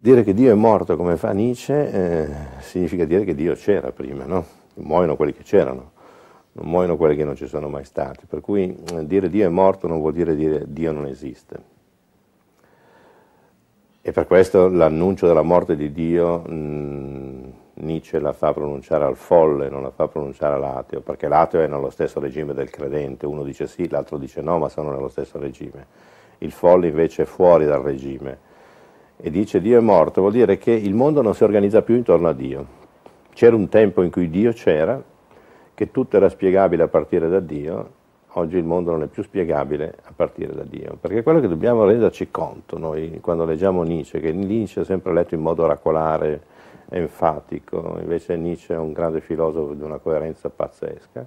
Dire che Dio è morto come fa Nietzsche eh, significa dire che Dio c'era prima, no? muoiono quelli che c'erano, non muoiono quelli che non ci sono mai stati, per cui eh, dire Dio è morto non vuol dire dire Dio non esiste. E per questo l'annuncio della morte di Dio mh, mm, Nietzsche la fa pronunciare al folle, non la fa pronunciare all'ateo, perché l'ateo è nello stesso regime del credente, uno dice sì, l'altro dice no, ma sono nello stesso regime. Il folle invece è fuori dal regime e dice Dio è morto, vuol dire che il mondo non si organizza più intorno a Dio. C'era un tempo in cui Dio c'era, che tutto era spiegabile a partire da Dio, oggi il mondo non è più spiegabile a partire da Dio, perché quello che dobbiamo renderci conto noi quando leggiamo Nietzsche, che Nietzsche ha sempre letto in modo oracolare, enfatico, invece Nietzsche è un grande filosofo di una coerenza pazzesca,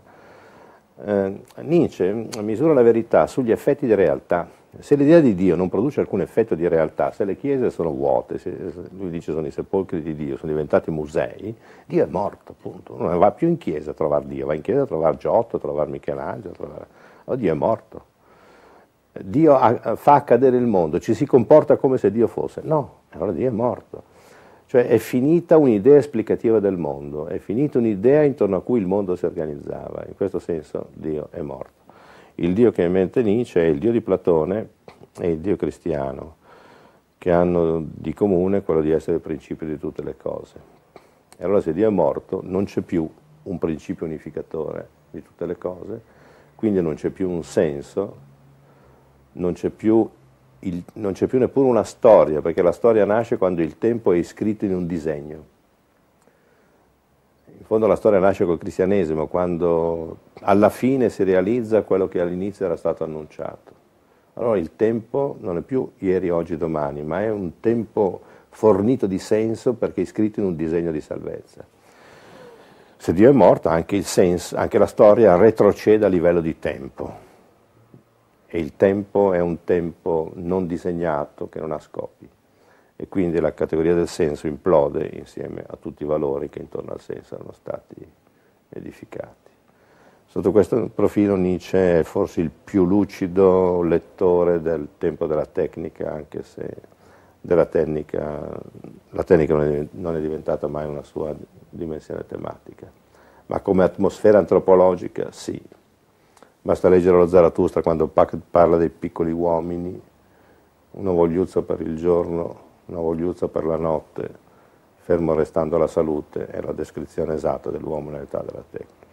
eh, Nietzsche misura la verità sugli effetti di realtà se l'idea di Dio non produce alcun effetto di realtà, se le chiese sono vuote, se, lui dice sono i sepolcri di Dio, sono diventati musei, Dio è morto, appunto. Non va più in chiesa a trovare Dio, va in chiesa a trovare Giotto, a trovare Michelangelo, a trovare... Oh, Dio è morto. Dio ha, fa accadere il mondo, ci si comporta come se Dio fosse. No, allora Dio è morto. Cioè è finita un'idea esplicativa del mondo, è finita un'idea intorno a cui il mondo si organizzava. In questo senso Dio è morto. Il Dio che è in mente Nietzsche è il Dio di Platone e il Dio cristiano, che hanno di comune quello di essere il principio di tutte le cose. E allora se Dio è morto non c'è più un principio unificatore di tutte le cose, quindi non c'è più un senso, non c'è più il, non c'è più neppure una storia, perché la storia nasce quando il tempo è iscritto in un disegno. In fondo la storia nasce col cristianesimo, quando alla fine si realizza quello che all'inizio era stato annunciato. Allora il tempo non è più ieri, oggi, domani, ma è un tempo fornito di senso perché iscritto in un disegno di salvezza. Se Dio è morto, anche, senso, anche la storia retrocede a livello di tempo. E il tempo è un tempo non disegnato, che non ha scopi quindi la categoria del senso implode insieme a tutti i valori che intorno al senso erano stati edificati. Sotto questo profilo Nietzsche è forse il più lucido lettore del tempo della tecnica, anche se tecnica, la tecnica non è, diventata mai una sua dimensione tematica, ma come atmosfera antropologica sì. Basta leggere lo Zarathustra quando parla dei piccoli uomini, uno vogliuzzo per il giorno, una vogliuzza per la notte, fermo restando la salute, è la descrizione esatta dell'uomo nell'età della tecnica.